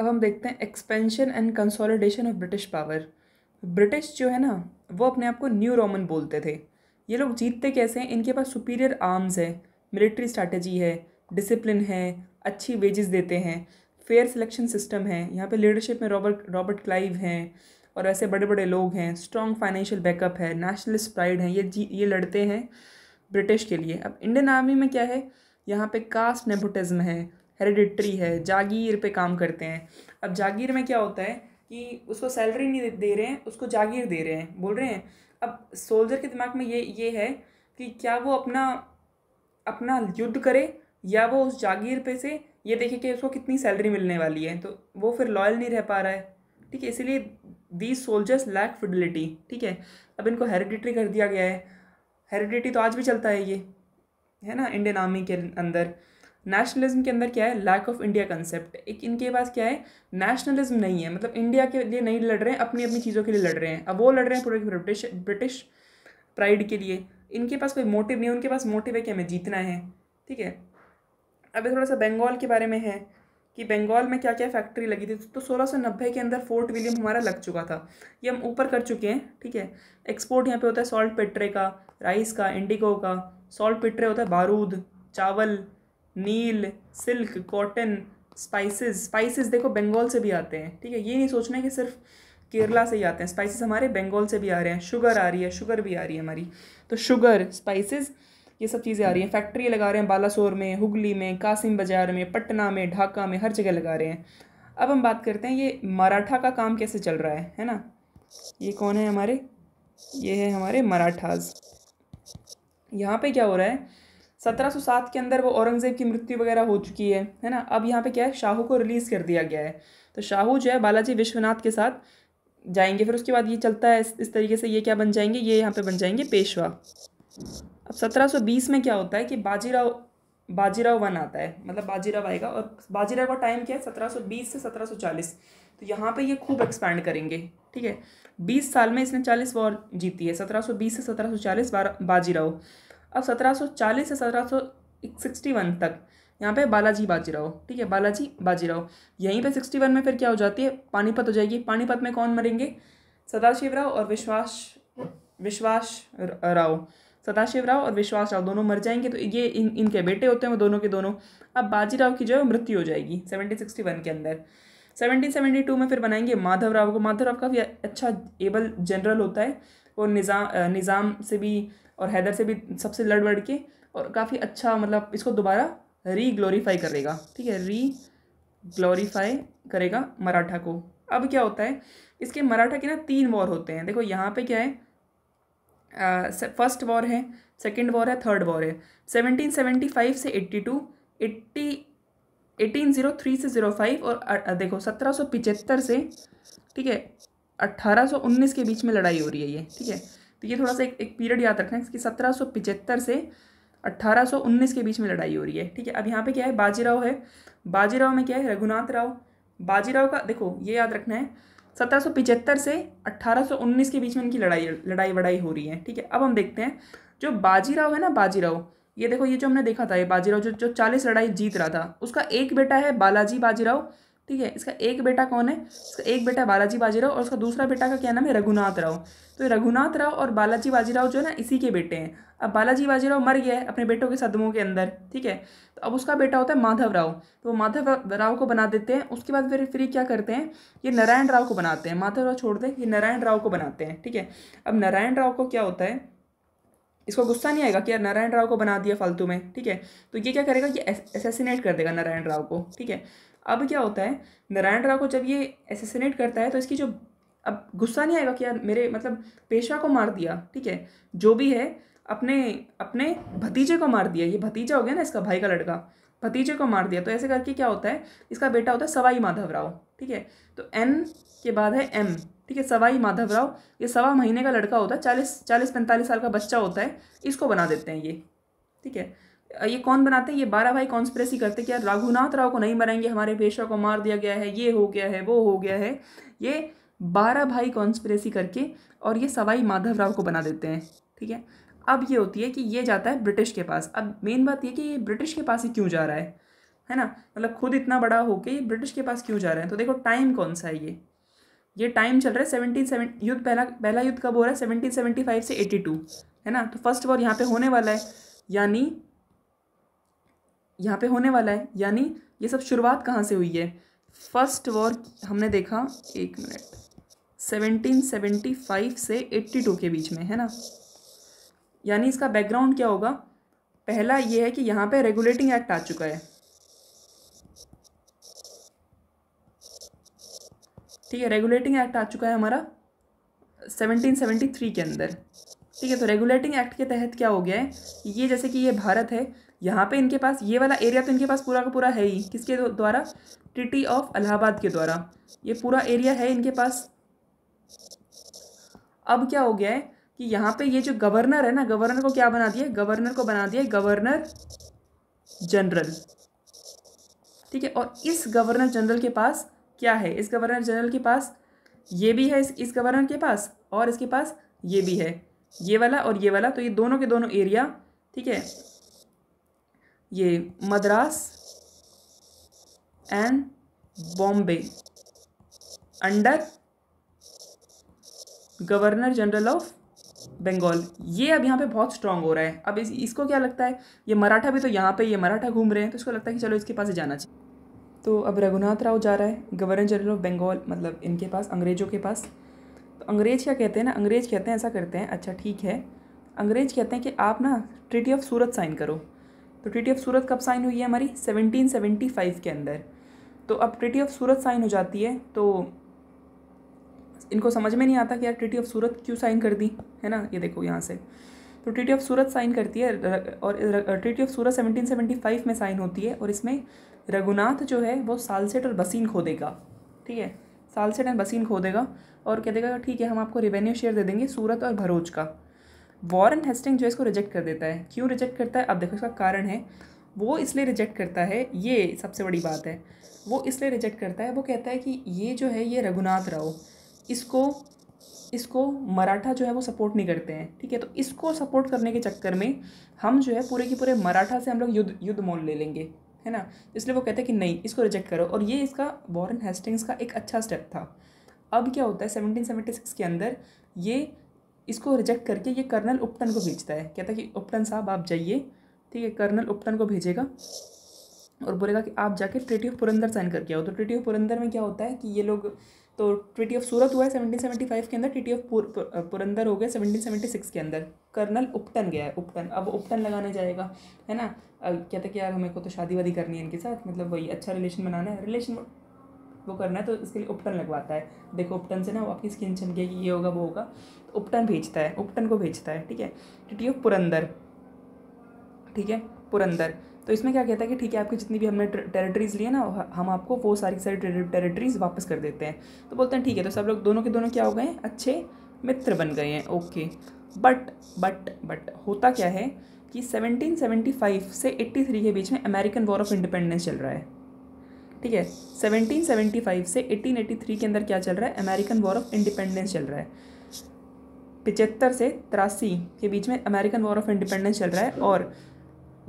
अब हम देखते हैं expansion and consolidation of British power British जो है ना वो अपने आप को न्यू रोमन बोलते थे ये लोग जीतते कैसे हैं इनके पास सुपीरियर आर्म्स हैं मिलिट्री स्ट्रैटेजी है डिसिप्लिन है अच्छी वेजेस देते हैं फेयर सिलेक्शन सिस्टम है यहाँ पे लीडरशिप में रॉबर्ट रॉबर्ट क्लाइव हैं और ऐसे बड़े बड़े लोग हैं स्ट्रॉन्ग फाइनेंशियल बैकअप है नेशनलिस्ट प्राइड है ये जी ये लड़ते हैं ब्रिटिश के लिए अब इंडियन आर्मी में क्या है यहाँ पे कास्ट नेपोटिज्म है हेरिडिट्री है जागीर पे काम करते हैं अब जागीर में क्या होता है कि उसको सैलरी नहीं दे रहे हैं उसको जागीर दे रहे हैं बोल रहे हैं अब सोल्जर के दिमाग में ये ये है कि क्या वो अपना अपना युद्ध करे या वो उस जागीर पे से ये देखे कि उसको कितनी सैलरी मिलने वाली है तो वो फिर लॉयल नहीं रह पा रहा है ठीक है इसीलिए दीज सोल्जर्स लैक फिडिलिटी ठीक है अब इनको हेरिडिट्री कर दिया गया है हेरिडिटी तो आज भी चलता है ये है ना इंडियन आर्मी के अंदर नेशनलिज्म के अंदर क्या है लैक ऑफ इंडिया कंसेप्ट एक इनके पास क्या है नेशनलिज्म नहीं है मतलब इंडिया के लिए नहीं लड़ रहे हैं अपनी अपनी चीज़ों के लिए लड़ रहे हैं अब वो लड़ रहे हैं पूरे ब्रिटिश ब्रिटिश प्राइड के लिए इनके पास कोई मोटिव नहीं है उनके पास मोटिव है कि हमें जीतना है ठीक है अभी थोड़ा सा बंगाल के बारे में है कि बंगाल में क्या क्या फैक्ट्री लगी थी तो सोलह सौ नब्बे के अंदर फोर्ट विलियम हमारा लग चुका था ये हम ऊपर कर चुके हैं ठीक है एक्सपोर्ट यहाँ पे होता है सॉल्ट पेट्रे का राइस का इंडिगो का सॉल्ट पेट्रे होता है बारूद चावल नील सिल्क कॉटन स्पाइसेस स्पाइसेस देखो बंगाल से भी आते हैं ठीक है ये नहीं सोचना है कि सिर्फ केरला से ही आते हैं स्पाइसेस हमारे बंगाल से भी आ रहे हैं शुगर आ रही है शुगर भी आ रही है हमारी तो शुगर स्पाइसेस ये सब चीज़ें आ रही हैं फैक्ट्री लगा रहे हैं बालासोर में हुगली में कासिम बाजार में पटना में ढाका में हर जगह लगा रहे हैं अब हम बात करते हैं ये मराठा का काम कैसे चल रहा है है ना ये कौन है हमारे ये है हमारे मराठाज यहाँ पे क्या हो रहा है 1707 के अंदर वो औरंगज़ेब की मृत्यु वगैरह हो चुकी है है ना अब यहाँ पे क्या है शाहू को रिलीज़ कर दिया गया है तो शाहू जो है बालाजी विश्वनाथ के साथ जाएंगे फिर उसके बाद ये चलता है इस, तरीके से ये क्या बन जाएंगे ये यहाँ पर बन जाएंगे पेशवा अब सत्रह में क्या होता है कि बाजीराव बाजीराव वन आता है मतलब बाजीराव आएगा और बाजीराव का टाइम क्या है बीस से चालीस तो यहाँ पे ये खूब एक्सपैंड करेंगे ठीक है 20 साल में इसने 40 वॉर जीती है 1720 से 1740 बाजीराव अब 1740 से 1761 तक यहाँ पे बालाजी बाजीराव ठीक है बालाजी बाजीराव यहीं पे 61 में फिर क्या हो जाती है पानीपत हो जाएगी पानीपत में कौन मरेंगे सदाशिव राव और विश्वास विश्वास राव सदाशिव राव और विश्वास राव दोनों मर जाएंगे तो ये इन इनके बेटे होते हैं वो दोनों के दोनों अब बाजीराव की जो है मृत्यु हो जाएगी सेवनटीन सिक्सटी वन के अंदर सेवनटीन सेवेंटी टू में फिर बनाएंगे माधव राव को माधव राव काफ़ी अच्छा एबल जनरल होता है और निज़ाम निज़ाम से भी और हैदर से भी सबसे लड़ बढ़ के और काफ़ी अच्छा मतलब इसको दोबारा री ग्लोरीफाई करेगा ठीक है री ग्लोरीफाई करेगा मराठा को अब क्या होता है इसके मराठा के ना तीन वॉर होते हैं देखो यहाँ पे क्या है फर्स्ट वॉर है सेकेंड वॉर है थर्ड वॉर है सेवनटीन सेवेंटी फाइव से eighty two eighty eighteen zero three से ज़ीरो फाइव और देखो सत्रह सौ पिचहत्तर से ठीक है 1819 के बीच में लड़ाई हो रही है ये ठीक है तो ये थोड़ा सा एक, एक पीरियड याद रखना है कि सत्रह से 1819 के बीच में लड़ाई हो रही है ठीक है अब यहाँ पे क्या है बाजीराव है बाजीराव में क्या है रघुनाथ राव बाजीराव का देखो ये याद रखना है सत्रह से 1819 के बीच में इनकी लड़ाई लड़ाई वड़ाई हो रही है ठीक है अब हम देखते हैं जो बाजीराव है ना बाजीराव ये देखो ये जो हमने देखा था ये बाजीराव जो जो चालीस लड़ाई जीत रहा था उसका एक बेटा है बालाजी बाजीराव ठीक है इसका एक बेटा कौन है इसका एक बेटा बालाजी बाजीराव और उसका दूसरा बेटा का क्या नाम है रघुनाथ राव तो रघुनाथ राव और बालाजी बाजीराव जो है ना इसी के बेटे हैं अब बालाजी बाजीराव मर गया है अपने बेटों के सदमों के अंदर ठीक है तो अब उसका बेटा होता है माधव राव तो माधव राव को बना देते हैं उसके बाद फिर फिर क्या करते हैं ये नारायण राव को बनाते हैं माधव राव छोड़ दें ये नारायण राव को बनाते हैं ठीक है अब नारायण राव को क्या होता है इसको गुस्सा नहीं आएगा कि यार नारायण राव को बना दिया फालतू में ठीक है तो ये क्या करेगा कि असेसिनेट कर देगा नारायण राव को ठीक है अब क्या होता है नारायण राव को जब ये एसेसिनेट करता है तो इसकी जो अब गुस्सा नहीं आएगा कि यार मेरे मतलब पेशवा को मार दिया ठीक है जो भी है अपने अपने भतीजे को मार दिया ये भतीजा हो गया ना इसका भाई का लड़का भतीजे को मार दिया तो ऐसे करके क्या होता है इसका बेटा होता है सवाई माधव राव ठीक है तो एन के बाद है एम ठीक है सवाई माधव राव ये सवा महीने का लड़का होता है चालीस चालीस पैंतालीस साल का बच्चा होता है इसको बना देते हैं ये ठीक है ये कौन बनाते हैं ये बारह भाई कॉन्स्परेसी करते क्या रघुनाथ राव को नहीं मरेंगे हमारे पेशवा को मार दिया गया है ये हो गया है वो हो गया है ये बारह भाई कॉन्स्परेसी करके और ये सवाई माधव राव को बना देते हैं ठीक है अब ये होती है कि ये जाता है ब्रिटिश के पास अब मेन बात ये कि ये ब्रिटिश के पास ही क्यों जा रहा है है ना मतलब खुद इतना बड़ा हो के ब्रिटिश के पास क्यों जा रहा है तो देखो टाइम कौन सा है ये ये टाइम चल रहा है सेवनटीन सेवन युद्ध पहला पहला युद्ध कब हो रहा है सेवनटीन सेवेंटी फाइव से एटी टू है ना तो फर्स्ट वॉर यहाँ पे होने वाला है यानी यहाँ पे होने वाला है यानी ये सब शुरुआत कहाँ से हुई है फर्स्ट वॉर हमने देखा एक मिनट 1775 से 82 के बीच में है ना यानी इसका बैकग्राउंड क्या होगा पहला ये है कि यहाँ पे रेगुलेटिंग एक्ट आ चुका है ठीक है रेगुलेटिंग एक्ट आ चुका है हमारा 1773 के अंदर ठीक है तो रेगुलेटिंग एक्ट के तहत क्या हो गया है ये जैसे कि ये भारत है यहाँ पे इनके पास ये वाला एरिया तो इनके पास पूरा का पूरा है ही किसके द्वारा ट्रिटी ऑफ अलाहाबाद के द्वारा ये पूरा एरिया है इनके पास अब क्या हो गया है कि यहाँ पे ये जो गवर्नर है ना गवर्नर को क्या बना दिया गवर्नर को बना दिया गवर्नर जनरल ठीक है और इस गवर्नर जनरल के पास क्या है इस गवर्नर जनरल के पास ये भी है इस, इस गवर्नर के पास और इसके पास ये भी है ये वाला और ये वाला तो ये दोनों के दोनों एरिया ठीक है ये Madras and Bombay under governor general of Bengal ये अब यहाँ पे बहुत स्ट्रांग हो रहा है अब इस, इसको क्या लगता है ये मराठा भी तो यहाँ पे ये मराठा घूम रहे हैं तो इसको लगता है कि चलो इसके पास जाना चाहिए तो अब रघुनाथ राव जा रहा है गवर्नर जनरल ऑफ बंगाल मतलब इनके पास अंग्रेज़ों के पास तो अंग्रेज़ क्या कहते हैं ना अंग्रेज़ कहते हैं ऐसा करते हैं अच्छा ठीक है अंग्रेज़ कहते हैं कि आप ना ट्रिटी ऑफ सूरत साइन करो तो ट्रिटी ऑफ सूरत कब साइन हुई है हमारी 1775 के अंदर तो अब ट्रिटी ऑफ सूरत साइन हो जाती है तो इनको समझ में नहीं आता कि यार ट्रिटी ऑफ सूरत क्यों साइन कर दी है ना ये देखो यहाँ से तो ट्रिटी ऑफ सूरत साइन करती है और ट्रिटी ऑफ सूरत 1775 में साइन होती है और इसमें रघुनाथ जो है वो सालसेट और बसीन खो देगा ठीक है सालसेट एंड बसीन खो देगा और कह देगा ठीक है हम आपको रेवेन्यू शेयर दे देंगे सूरत और भरोच का वॉरन हेस्टिंग जो है इसको रिजेक्ट कर देता है क्यों रिजेक्ट करता है अब देखो इसका कारण है वो इसलिए रिजेक्ट करता है ये सबसे बड़ी बात है वो इसलिए रिजेक्ट करता है वो कहता है कि ये जो है ये रघुनाथ राव इसको इसको मराठा जो है वो सपोर्ट नहीं करते हैं ठीक है तो इसको सपोर्ट करने के चक्कर में हम जो है पूरे के पूरे मराठा से हम लोग युद्ध युद्ध मोल ले लेंगे है ना इसलिए वो कहते हैं कि नहीं इसको रिजेक्ट करो और ये इसका वॉरन हेस्टिंग्स का एक अच्छा स्टेप था अब क्या होता है सेवनटीन के अंदर ये इसको रिजेक्ट करके ये कर्नल उपटन को भेजता है कहता है कि उपटन साहब आप जाइए ठीक है कर्नल उपटन को भेजेगा और बोलेगा कि आप जाके ट्रिटी ऑफ पुरंदर साइन करके आओ तो ट्रिटी ऑफ पुरंदर में क्या होता है कि ये लोग तो ट्रिटी ऑफ सूरत हुआ है सेवनटीन फाइव के अंदर ट्रिटी ऑफ पुर, पुरंदर हो गया सिक्स के अंदर कर्नल उपटन गया है उपटन अब उपटन लगाने जाएगा है ना है कि यार हमें को तो शादी वादी करनी है इनके साथ मतलब वही अच्छा रिलेशन बनाना है रिलेशन वो करना है तो इसके लिए उपटन लगवाता है देखो उपटन से ना वो आपकी स्किन कि ये होगा वो होगा तो उपटन भेजता है उपटन को भेजता है ठीक है टिटी ऑफ पुरंदर ठीक है पुरंदर तो इसमें क्या कहता है कि ठीक है आपकी जितनी भी हमने टेरिटरीज लिए ना हम आपको वो सारी सारी टेरिटरीज वापस कर देते हैं तो बोलते हैं ठीक है तो सब लोग दोनों के दोनों क्या हो गए हैं अच्छे मित्र बन गए हैं ओके बट बट बट होता क्या है कि 1775 से 83 के बीच में अमेरिकन वॉर ऑफ इंडिपेंडेंस चल रहा है ठीक है 1775 से 1883 के अंदर क्या चल रहा है अमेरिकन वॉर ऑफ इंडिपेंडेंस चल रहा है पिचहत्तर से तिरासी के बीच में अमेरिकन वॉर ऑफ इंडिपेंडेंस चल रहा है और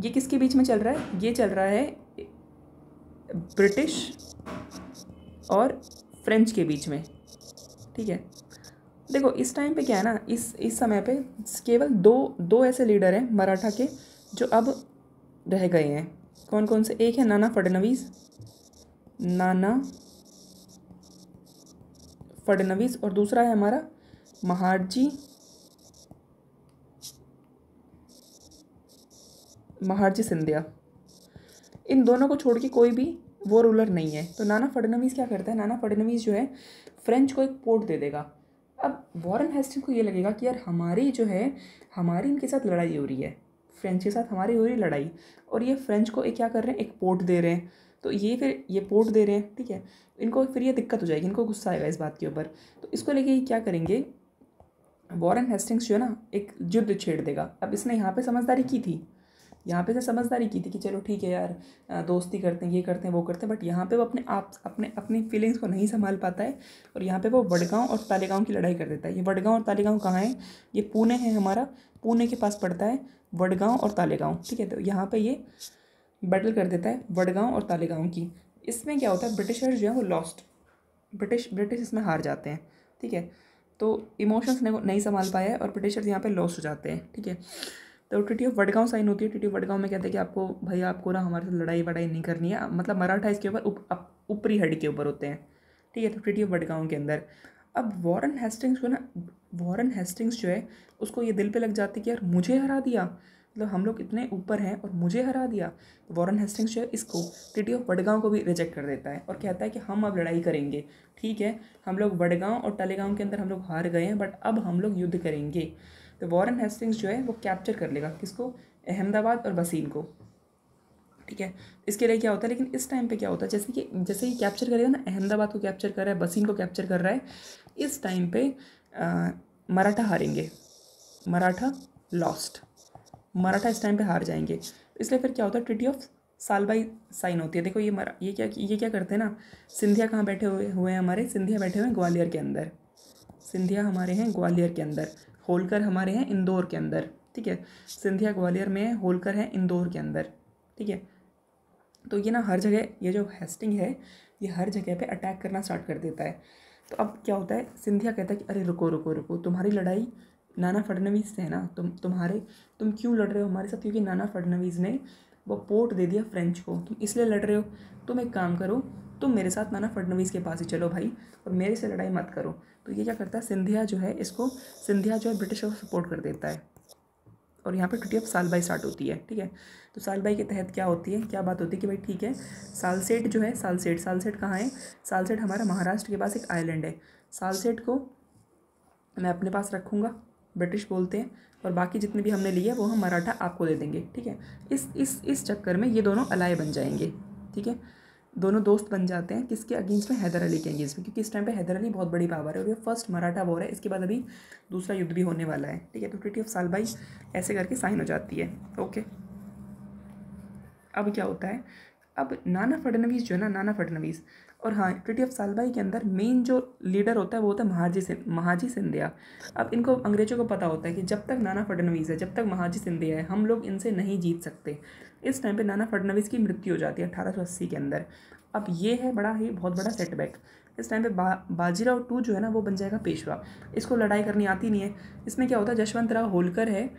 ये किसके बीच में चल रहा है ये चल रहा है ब्रिटिश और फ्रेंच के बीच में ठीक है देखो इस टाइम पे क्या है ना इस इस समय पे केवल दो दो ऐसे लीडर हैं मराठा के जो अब रह गए हैं कौन कौन से एक है नाना फडनवीस नाना फडनवीस और दूसरा है हमारा महार्जी महार्जी सिंधिया इन दोनों को छोड़ के कोई भी वो रूलर नहीं है तो नाना फडनवीस क्या करता है नाना फडनवीस जो है फ्रेंच को एक पोर्ट दे देगा अब वॉरेन हेस्टिंग को ये लगेगा कि यार हमारी जो है हमारी इनके साथ लड़ाई हो रही है फ्रेंच के साथ हमारी हो रही लड़ाई और ये फ्रेंच को एक क्या कर रहे हैं एक पोर्ट दे रहे हैं तो ये फिर ये पोर्ट दे रहे हैं ठीक है इनको फिर ये दिक्कत हो जाएगी इनको गुस्सा आएगा इस बात के ऊपर तो इसको लेके क्या करेंगे वॉरन हेस्टिंग्स जो है ना एक युद्ध छेड़ देगा अब इसने यहाँ पर समझदारी की थी यहाँ पे से समझदारी की थी कि चलो ठीक है यार दोस्ती करते हैं ये करते हैं वो करते हैं बट यहाँ पे वो अपने आप अपने अपनी फीलिंग्स को नहीं संभाल पाता है और यहाँ पे वो वडगांव और तालेगांव की लड़ाई कर देता है ये वडगांव और तालेगांव कहाँ है ये पुणे है हमारा पुणे के पास पड़ता है वडगांव और तालेगांव ठीक है तो यहाँ पर ये बैटल कर देता है वडगांव और तालेगांव की इसमें क्या होता है ब्रिटिशर्स जो है वो लॉस्ट ब्रिटिश ब्रिटिश इसमें हार जाते हैं ठीक है तो इमोशंस ने नहीं संभाल पाया है और ब्रिटिशर्स यहाँ पर लॉस्ट हो जाते हैं ठीक है तो ट्रिटी ऑफ वडगांव साइन होती है ट्रिटी ऑफ वडगांव में कहते हैं कि आपको भाई आपको ना हमारे साथ लड़ाई वड़ाई नहीं करनी है मतलब मराठा इसके ऊपर ऊपरी उप, हड के ऊपर होते हैं ठीक है तो ट्रिटी ऑफ वडगांव के अंदर अब वॉरन हेस्टिंग्स को ना वॉरन हेस्टिंग्स जो है उसको ये दिल पे लग जाती है कि यार मुझे हरा दिया मतलब हम लोग इतने ऊपर हैं और मुझे हरा दिया तो वॉरन हेस्टिंग्स जो है इसको ट्रिटी ऑफ वडगांव को भी रिजेक्ट कर देता है और कहता है कि हम अब लड़ाई करेंगे ठीक है हम लोग वडगांव और टालेगांव के अंदर हम लोग हार गए हैं बट अब हम लोग युद्ध करेंगे तो वॉरन हेस्टिंग्स जो है वो कैप्चर कर लेगा किसको अहमदाबाद और बसीन को ठीक है इसके लिए क्या होता है लेकिन इस टाइम पे क्या होता है जैसे कि जैसे ही कैप्चर करेगा ना अहमदाबाद को कैप्चर कर रहा है बसीन को कैप्चर कर रहा है इस टाइम पे मराठा हारेंगे मराठा लॉस्ट मराठा इस टाइम पे हार जाएंगे इसलिए फिर क्या होता है treaty of Salbai sign होती है देखो ये मरा ये क्या ये क्या करते हैं ना सिंधिया कहाँ बैठे हुए हुए हैं हमारे सिंधिया बैठे हुए हैं ग्वालियर के अंदर सिंधिया हमारे हैं ग्वालियर के अंदर होलकर हमारे हैं इंदौर के अंदर ठीक है सिंधिया ग्वालियर में होलकर है इंदौर के अंदर ठीक है तो ये ना हर जगह ये जो हेस्टिंग है ये हर जगह पे अटैक करना स्टार्ट कर देता है तो अब क्या होता है सिंधिया कहता है कि अरे रुको रुको रुको तुम्हारी लड़ाई नाना फडनवीस थे ना तुम तुम्हारे तुम क्यों लड़ रहे हो हमारे साथ क्योंकि नाना फडनवीस ने वो पोर्ट दे दिया फ्रेंच को तुम इसलिए लड़ रहे हो तुम एक काम करो तुम मेरे साथ नाना फडनवीस के पास ही चलो भाई और मेरे से लड़ाई मत करो तो ये क्या करता है सिंधिया जो है इसको सिंधिया जो है ब्रिटिश को सपोर्ट कर देता है और यहाँ पर ट्रिटी ऑफ सालबाई स्टार्ट होती है ठीक है तो सालबाई के तहत क्या होती है क्या बात होती है कि भाई ठीक है सालसेट जो है सालसेट सालसेट कहाँ है सालसेट हमारा महाराष्ट्र के पास एक आइलैंड है सालसेट को मैं अपने पास रखूँगा ब्रिटिश बोलते हैं और बाकी जितने भी हमने लिए वो हम मराठा आपको दे देंगे ठीक है इस इस इस चक्कर में ये दोनों अलाय बन जाएंगे ठीक है दोनों दोस्त बन जाते हैं किसके अगेंस्ट में हैदर अली के अगेंस्ट में क्योंकि इस टाइम पे हैदर अली बहुत बड़ी पावर है और ये फर्स्ट मराठा वॉर है इसके बाद अभी दूसरा युद्ध भी होने वाला है ठीक है तो ट्रिटी ऑफ सालबाई ऐसे करके साइन हो जाती है ओके अब क्या होता है अब नाना फडनवीस जो है ना नाना फडनवीस और हाँ ट्रिटी ऑफ सालबाई के अंदर मेन जो लीडर होता है वो होता है महाजी सिंध महाजी सिंधिया अब इनको अंग्रेज़ों को पता होता है कि जब तक नाना फडनवीस है जब तक महाजी सिंधिया है हम लोग इनसे नहीं जीत सकते इस टाइम पे नाना फडनवीस की मृत्यु हो जाती है अठारह के अंदर अब ये है बड़ा ही बहुत बड़ा सेटबैक इस टाइम पे बा, बाजीराव टू जो है ना वो बन जाएगा पेशवा इसको लड़ाई करनी आती नहीं है इसमें क्या होता है जशवंत राव होलकर है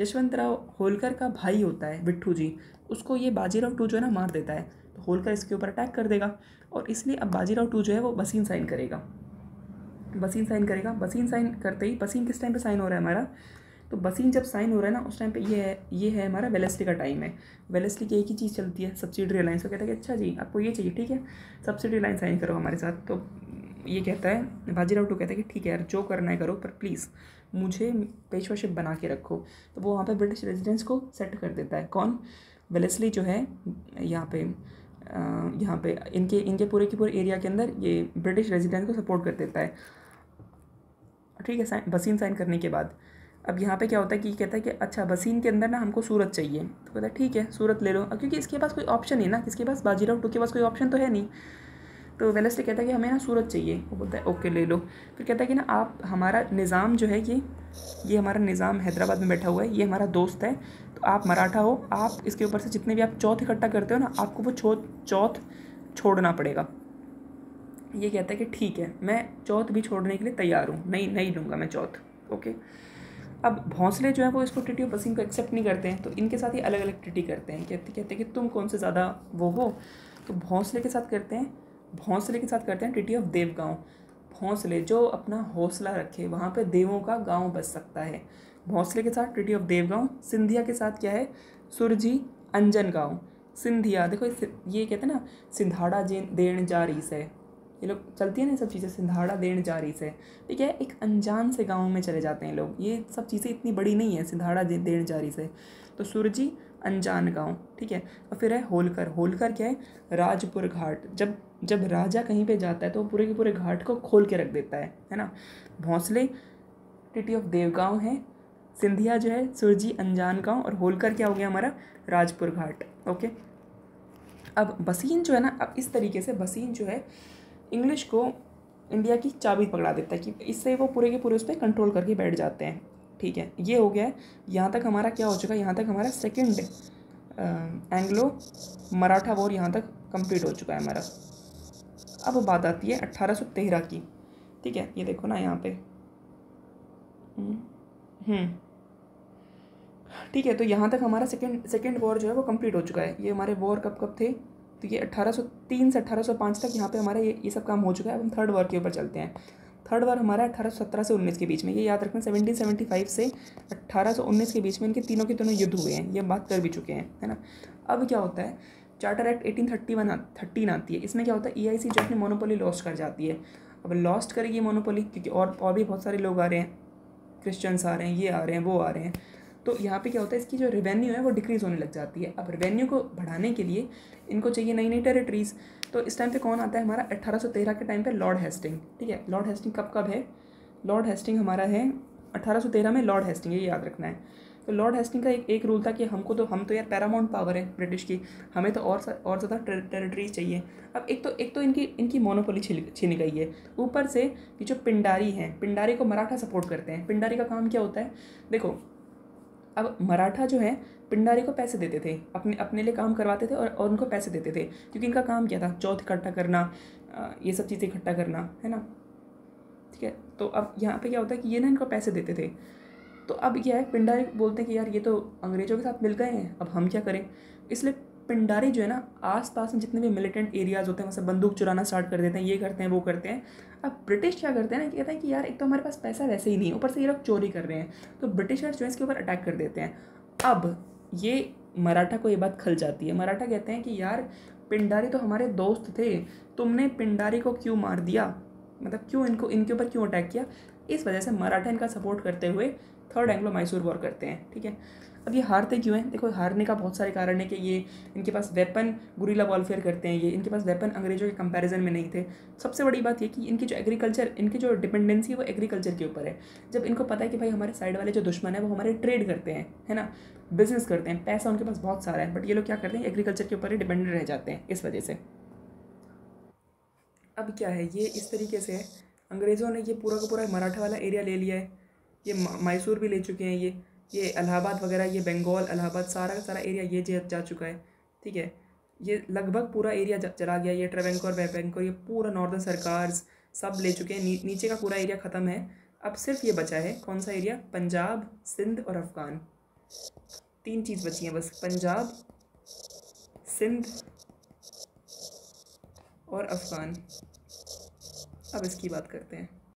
यशवंतराव होलकर का भाई होता है विट्ठू जी उसको ये बाजीराव टू जो है ना मार देता है तो होलकर इसके ऊपर अटैक कर देगा और इसलिए अब बाजीराव टू जो है वो बसीन साइन करेगा बसीन साइन करेगा बसीन साइन करते ही बसीन किस टाइम पे साइन हो रहा है हमारा तो बसीन जब साइन हो रहा है ना उस टाइम पे ये है ये है हमारा वेलेस्टी का टाइम है वेलेस्टी की एक ही चीज़ चलती है सब्सिडी रिलायंस को कहता है कि अच्छा जी आपको ये चाहिए ठीक है सब्सिडी रिलायंस साइन करो हमारे साथ तो ये कहता है बाजीराव टू कहता है कि ठीक है यार जो करना है करो पर प्लीज़ मुझे पेशवाशिप बना के रखो तो वो वहाँ पे ब्रिटिश रेजिडेंस को सेट कर देता है कौन वेलेसली जो है यहाँ पे यहाँ पे इनके इनके पूरे के पूरे एरिया के अंदर ये ब्रिटिश रेजिडेंस को सपोर्ट कर देता है ठीक है साइन बसीन साइन करने के बाद अब यहाँ पे क्या होता है कि कहता है कि अच्छा बसीन के अंदर ना हमको सूरत चाहिए तो कहता है ठीक है सूरत ले लो क्योंकि इसके पास कोई ऑप्शन ही ना इसके पास बाजीराव टू के पास कोई ऑप्शन तो है नहीं तो वेलेस्ली कहता है कि हमें ना सूरज चाहिए वो बोलता है ओके ले लो फिर कहता है कि ना आप हमारा निज़ाम जो है ये ये हमारा निज़ाम हैदराबाद में बैठा हुआ है ये हमारा दोस्त है तो आप मराठा हो आप इसके ऊपर से जितने भी आप चौथ इकट्ठा करते हो ना आपको वो चौथ चौथ छोड़ना पड़ेगा ये कहता है कि ठीक है मैं चौथ भी छोड़ने के लिए तैयार हूँ नहीं नहीं लूँगा मैं चौथ ओके अब भौंसले जो है वो इसको टिटी और पसीन को एक्सेप्ट नहीं करते हैं तो इनके साथ ही अलग अलग टिटी करते हैं कहते कहते हैं कि तुम कौन से ज़्यादा वो हो तो भौंसले के साथ करते हैं भौंसले के साथ करते हैं ट्रिटी ऑफ देव गाँव भौंसले जो अपना हौसला रखे वहाँ पर देवों का गांव बस सकता है भौंसले के साथ ट्रिटी ऑफ देव गाँव सिंधिया के साथ क्या है सुरजी अंजन गाँव सिंधिया देखो ये कहते हैं ना सिंधाड़ा जे देण जारी से ये लोग चलती है ना सब चीज़ें सिंधाड़ा देण जारी से ठीक है एक अनजान से गाँव में चले जाते हैं लोग ये सब चीज़ें इतनी बड़ी नहीं है सिंधाड़ा देण जारी से तो सुरजी अनजान गांव ठीक है और फिर है होलकर होलकर क्या है राजपुर घाट जब जब राजा कहीं पे जाता है तो वो पूरे के पूरे घाट को खोल के रख देता है है ना भोंसले टिटी ऑफ देवगांव है सिंधिया जो है सुरजी अनजान गांव और होलकर क्या हो गया हमारा राजपुर घाट ओके अब बसीन जो है ना अब इस तरीके से बसीन जो है इंग्लिश को इंडिया की चाबी पकड़ा देता है कि इससे वो पूरे के पूरे उस पर कंट्रोल करके बैठ जाते हैं ठीक है ये हो गया है यहाँ तक हमारा क्या हो चुका है यहाँ तक हमारा सेकेंड एंग्लो मराठा वॉर यहाँ तक कंप्लीट हो चुका है हमारा अब बात आती है अट्ठारह की ठीक है ये देखो ना यहाँ पे हम्म, हम्म। ठीक है तो यहाँ तक हमारा सेकेंड सेकेंड वॉर जो है वो कंप्लीट हो चुका है ये हमारे वॉर कब कब थे तो ये 1803 से 1805 तक यहाँ पे हमारा ये ये सब काम हो चुका है अब हम थर्ड वॉर के ऊपर चलते हैं थर्ड बार हमारा अठारह सत्रह से उन्नीस के बीच में ये याद रखना सेवनटीन सेवेंटी फाइव से अट्ठारह सौ उन्नीस के बीच में इनके तीनों के तीनों युद्ध हुए हैं ये बात कर भी चुके हैं है ना अब क्या होता है charter act eighteen thirty one thirteen आती है इसमें क्या होता है ई e आई जो अपनी मोनोपोली लॉस्ट कर जाती है अब लॉस्ट करेगी मोनोपोली क्योंकि और और भी बहुत सारे लोग आ रहे हैं क्रिश्चियंस आ रहे हैं ये आ रहे हैं वो आ रहे हैं तो यहाँ पे क्या होता है इसकी जो रेवेन्यू है वो डिक्रीज़ होने लग जाती है अब रेवेन्यू को बढ़ाने के लिए इनको चाहिए नई नई टेरिटरीज़ तो इस टाइम पे कौन आता है हमारा 1813 के टाइम पे लॉर्ड हेस्टिंग ठीक है लॉर्ड हेस्टिंग कब कब है लॉर्ड हेस्टिंग हमारा है 1813 में लॉर्ड हेस्टिंग ये याद रखना है तो लॉर्ड हेस्टिंग का एक एक रूल था कि हमको तो हम तो यार पैरामाउंट पावर है ब्रिटिश की हमें तो और और ज़्यादा टेरिटरीज चाहिए अब एक तो एक तो इनकी इनकी मोनोपोली छिन गई है ऊपर से ये जो पिंडारी हैं पिंडारी को मराठा सपोर्ट करते हैं पिंडारी का काम क्या होता है देखो अब मराठा जो है पिंडारी को पैसे देते थे अपने अपने लिए काम करवाते थे और, और उनको पैसे देते थे क्योंकि इनका काम क्या था चौथ इकट्ठा करना ये सब चीज़ें इकट्ठा करना है ना ठीक है तो अब यहाँ पे क्या होता है कि ये ना इनको पैसे देते थे तो अब क्या है पिंडारी बोलते हैं कि यार ये तो अंग्रेज़ों के साथ मिल गए हैं अब हम क्या करें इसलिए पिंडारी जो है ना आस पास में जितने भी मिलिटेंट एरियाज़ होते हैं वहाँ से बंदूक चुराना स्टार्ट कर देते हैं ये करते हैं वो करते हैं अब ब्रिटिश क्या करते हैं ना कहते हैं कि यार एक तो हमारे पास पैसा वैसे ही नहीं है ऊपर से ये लोग चोरी कर रहे हैं तो ब्रिटिशर्स जो है इसके ऊपर अटैक कर देते हैं अब ये मराठा को ये बात खल जाती है मराठा कहते हैं कि यार पिंडारी तो हमारे दोस्त थे तुमने पिंडारी को क्यों मार दिया मतलब क्यों इनको इनके ऊपर क्यों अटैक किया इस वजह से मराठा इनका सपोर्ट करते हुए थर्ड एंग्लो मैसूर वॉर करते हैं ठीक है अब ये हारते क्यों हैं देखो हारने का बहुत सारे कारण है कि ये इनके पास वेपन गुरीला वॉलफेयर करते हैं ये इनके पास वेपन अंग्रेज़ों के कंपैरिजन में नहीं थे सबसे बड़ी बात ये कि इनकी जो एग्रीकल्चर इनकी जो डिपेंडेंसी है वो एग्रीकल्चर के ऊपर है जब इनको पता है कि भाई हमारे साइड वाले जो दुश्मन है वो हमारे ट्रेड करते हैं है ना बिजनेस करते हैं पैसा उनके पास बहुत सारा है बट ये लोग क्या करते हैं एग्रीकल्चर के ऊपर ही डिपेंडेंट रह जाते हैं इस वजह से अब क्या है ये इस तरीके से है अंग्रेज़ों ने ये पूरा का पूरा मराठा वाला एरिया ले लिया है ये मैसूर भी ले चुके हैं ये ये इलाहाबाद वगैरह ये बंगाल इलाहाबाद सारा का सारा एरिया ये जा, जा चुका है ठीक है ये लगभग पूरा एरिया चला गया ये ट्रेवेंकोर वेबेंकोर ये पूरा नॉर्दर्न सरकार सब ले चुके हैं नी, नीचे का पूरा एरिया ख़त्म है अब सिर्फ ये बचा है कौन सा एरिया पंजाब सिंध और अफगान तीन चीज़ बची हैं बस पंजाब सिंध और अफगान अब इसकी बात करते हैं